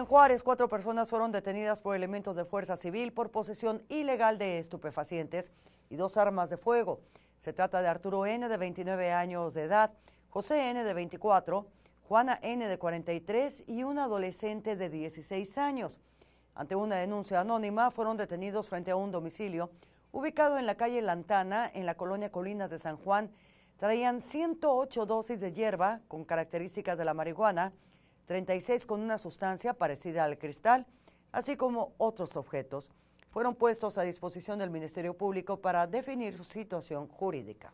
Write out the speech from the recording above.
En Juárez, cuatro personas fueron detenidas por elementos de fuerza civil por posesión ilegal de estupefacientes y dos armas de fuego. Se trata de Arturo N., de 29 años de edad, José N., de 24, Juana N., de 43 y un adolescente de 16 años. Ante una denuncia anónima, fueron detenidos frente a un domicilio ubicado en la calle Lantana, en la colonia Colinas de San Juan. Traían 108 dosis de hierba con características de la marihuana 36 con una sustancia parecida al cristal, así como otros objetos, fueron puestos a disposición del Ministerio Público para definir su situación jurídica.